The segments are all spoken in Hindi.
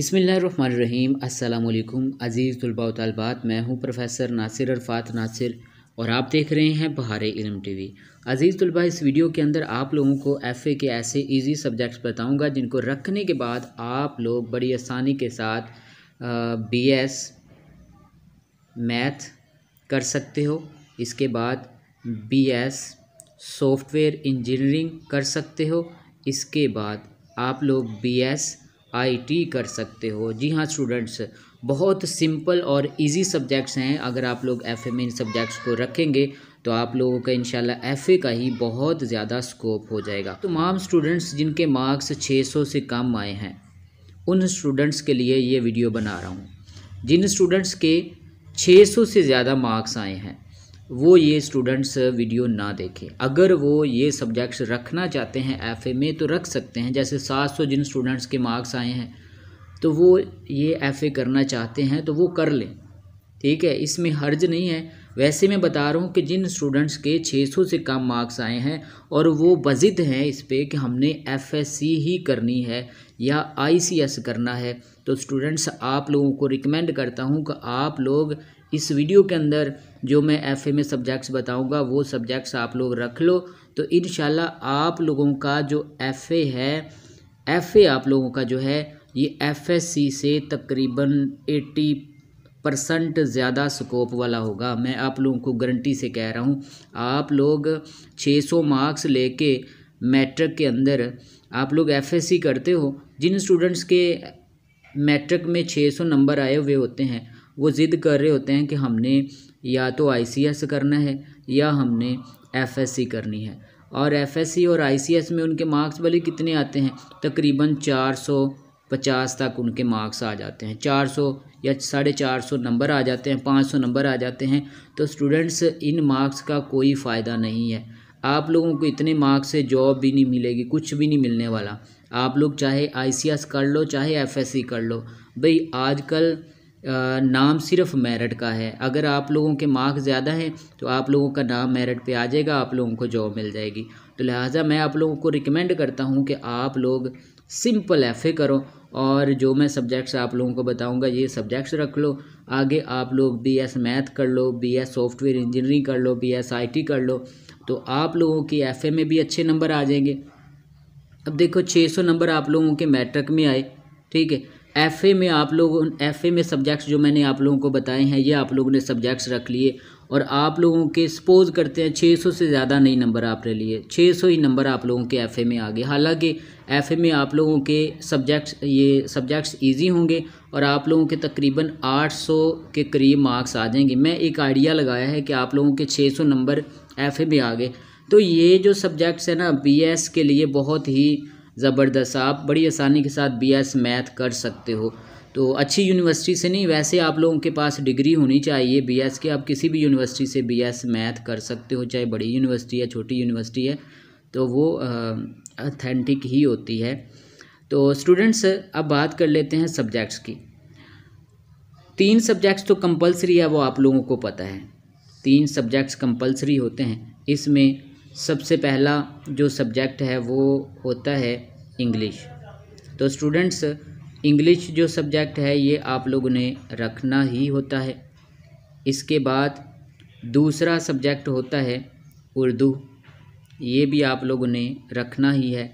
बिसमीम अल्लाम अज़ीज़ तलबा तलबात मैं हूँ प्रोफेसर नासिर अरफात नासिर और आप देख रहे हैं बहार इलम वी अज़ीज़ तलबा इस वीडियो के अंदर आप लोगों को एफ़ के ऐसे ईजी सब्जेक्ट्स बताऊँगा जिनको रखने के बाद आप लोग बड़ी आसानी के साथ बी एस मैथ कर सकते हो इसके बाद बी एस सॉफ्टवेयर इंजीनियरिंग कर सकते हो इसके बाद आप लोग बी एस आईटी कर सकते हो जी हाँ स्टूडेंट्स बहुत सिंपल और इजी सब्जेक्ट्स हैं अगर आप लोग एफए में इन सब्जेक्ट्स को रखेंगे तो आप लोगों का इंशाल्लाह एफए का ही बहुत ज़्यादा स्कोप हो जाएगा तमाम स्टूडेंट्स जिनके मार्क्स 600 से कम आए हैं उन स्टूडेंट्स के लिए ये वीडियो बना रहा हूँ जिन स्टूडेंट्स के 600 से ज़्यादा मार्क्स आए हैं वो ये स्टूडेंट्स वीडियो ना देखें अगर वो ये सब्जेक्ट्स रखना चाहते हैं एफ़ में तो रख सकते हैं जैसे 700 जिन स्टूडेंट्स के मार्क्स आए हैं तो वो ये एफ़ करना चाहते हैं तो वो कर लें ठीक है इसमें हर्ज नहीं है वैसे मैं बता रहा हूँ कि जिन स्टूडेंट्स के 600 से कम मार्क्स आए हैं और वो बजिद हैं इस पर कि हमने एफ ही करनी है या आई करना है तो स्टूडेंट्स आप लोगों को रिकमेंड करता हूँ कि आप लोग इस वीडियो के अंदर जो मैं एफ में सब्जेक्ट्स बताऊंगा वो सब्जेक्ट्स आप लोग रख लो तो इन आप लोगों का जो एफ है एफ आप लोगों का जो है ये एफ से तकरीबन एट्टी परसेंट ज़्यादा स्कोप वाला होगा मैं आप लोगों को गारंटी से कह रहा हूँ आप लोग 600 मार्क्स लेके मैट्रिक के अंदर आप लोग एफएससी करते हो जिन स्टूडेंट्स के मैट्रिक में 600 नंबर आए हुए होते हैं वो ज़िद कर रहे होते हैं कि हमने या तो आई करना है या हमने एफ करनी है और एफ और आई में उनके मार्क्स भले कितने आते हैं तकरीबन चार सौ पचास तक उनके मार्क्स आ जाते हैं चार सौ या साढ़े चार सौ नंबर आ जाते हैं पाँच सौ नंबर आ जाते हैं तो स्टूडेंट्स इन मार्क्स का कोई फ़ायदा नहीं है आप लोगों को इतने मार्क्स से जॉब भी नहीं मिलेगी कुछ भी नहीं मिलने वाला आप लोग चाहे आई कर लो चाहे एफ कर लो भाई आजकल नाम सिर्फ मेरिट का है अगर आप लोगों के मार्क्स ज़्यादा हैं तो आप लोगों का नाम मेरिट पे आ जाएगा आप लोगों को जॉब मिल जाएगी तो लिहाजा मैं आप लोगों को रिकमेंड करता हूँ कि आप लोग सिंपल एफ करो और जो मैं सब्जेक्ट्स आप लोगों को बताऊंगा ये सब्जेक्ट्स रख लो आगे आप लोग बी एस मैथ कर लो बी एस सॉफ्टवेयर इंजीनियरिंग कर लो बी एस आई टी कर लो तो आप लोगों की एफ में भी अच्छे नंबर आ जाएंगे अब देखो 600 नंबर आप लोगों के मैट्रिक में आए ठीक है एफ ए में आप लोग एफ ए में सब्जेक्ट्स जो मैंने आप लोगों को बताए हैं ये आप लोगों ने सब्जेक्ट्स रख लिए और आप लोगों के सपोज करते हैं 600 से ज़्यादा नहीं नंबर आपने लिए 600 ही नंबर आप लोगों के एफ ए में आ गए हालांकि एफ ए में आप लोगों के सब्जेक्ट्स ये सब्जेक्ट्स इजी होंगे और आप लोगों के तकरीबन 800 के करीब मार्क्स आ जाएंगे मैं एक आइडिया लगाया है कि आप लोगों के 600 नंबर एफ ए में आ गए तो ये जो सब्जेक्ट्स हैं ना बी एस के लिए बहुत ही ज़बरदस्त आप बड़ी आसानी के साथ बी एस मैथ कर सकते हो तो अच्छी यूनिवर्सिटी से नहीं वैसे आप लोगों के पास डिग्री होनी चाहिए बी एस की आप किसी भी यूनिवर्सिटी से बी एस मैथ कर सकते हो चाहे बड़ी यूनिवर्सिटी है छोटी यूनिवर्सिटी है तो वो अथेंटिक ही होती है तो स्टूडेंट्स अब बात कर लेते हैं सब्जेक्ट्स की तीन सब्जेक्ट्स तो कंपलसरी है वो आप लोगों को पता है तीन सब्जेक्ट्स कंपलसरी होते हैं इसमें सबसे पहला जो सब्जेक्ट है वो होता है इंग्लिश तो स्टूडेंट्स इंग्लिश जो सब्जेक्ट है ये आप लोगों ने रखना ही होता है इसके बाद दूसरा सब्जेक्ट होता है उर्दू ये भी आप लोगों ने रखना ही है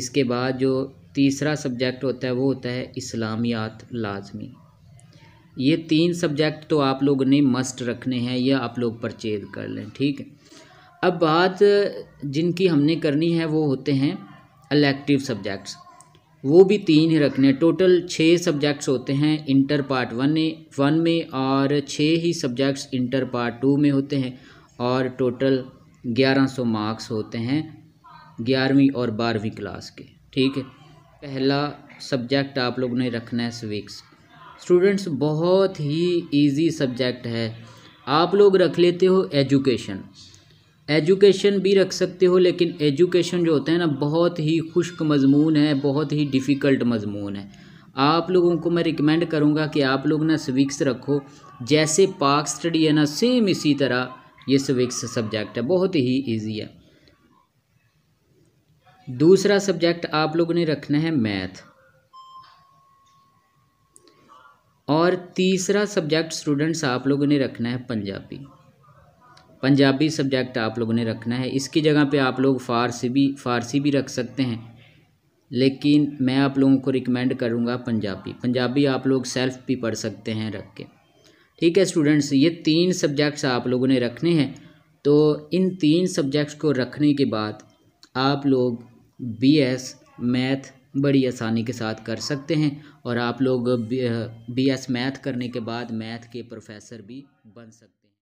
इसके बाद जो तीसरा सब्जेक्ट होता है वो होता है इस्लामियात लाजमी ये तीन सब्जेक्ट तो आप लोगों ने मस्ट रखने हैं या आप लोग परचेज कर लें ठीक है अब बात जिनकी हमने करनी है वो होते हैं अलेक्टिव सब्जेक्ट्स वो भी तीन ही रखने हैं टोटल छः सब्जेक्ट्स होते हैं इंटर पार्ट वन वन में और छः ही सब्जेक्ट्स इंटर पार्ट टू में होते हैं और टोटल ग्यारह सौ मार्क्स होते हैं ग्यारहवीं और बारहवीं क्लास के ठीक है पहला सब्जेक्ट आप लोगों ने रखना है स्विक्स स्टूडेंट्स बहुत ही इजी सब्जेक्ट है आप लोग रख लेते हो एजुकेशन एजुकेशन भी रख सकते हो लेकिन एजुकेशन जो होता है ना बहुत ही खुश्क मजमून है बहुत ही डिफ़िकल्ट मजमून है आप लोगों को मैं रिकमेंड करूँगा कि आप लोग ना स्विक्स रखो जैसे पाक स्टडी है ना सेम इसी तरह ये स्विक्स सब्जेक्ट है बहुत ही ईजी है दूसरा सब्जेक्ट आप लोगों ने रखना है मैथ और तीसरा सब्जेक्ट स्टूडेंट्स आप लोगों ने रखना है पंजाबी पंजाबी सब्जेक्ट आप लोगों ने रखना है इसकी जगह पे आप लोग फारसी भी फारसी भी रख सकते हैं लेकिन मैं आप लोगों को रिकमेंड करूँगा पंजाबी पंजाबी आप लोग सेल्फ भी पढ़ सकते हैं रख के ठीक है स्टूडेंट्स ये तीन सब्जेक्ट्स आप लोगों ने रखने हैं तो इन तीन सब्जेक्ट्स को रखने के बाद आप लोग बीएस मैथ बड़ी आसानी के साथ कर सकते हैं और आप लोग बीएस मैथ करने के बाद मैथ के प्रोफेसर भी बन सकते हैं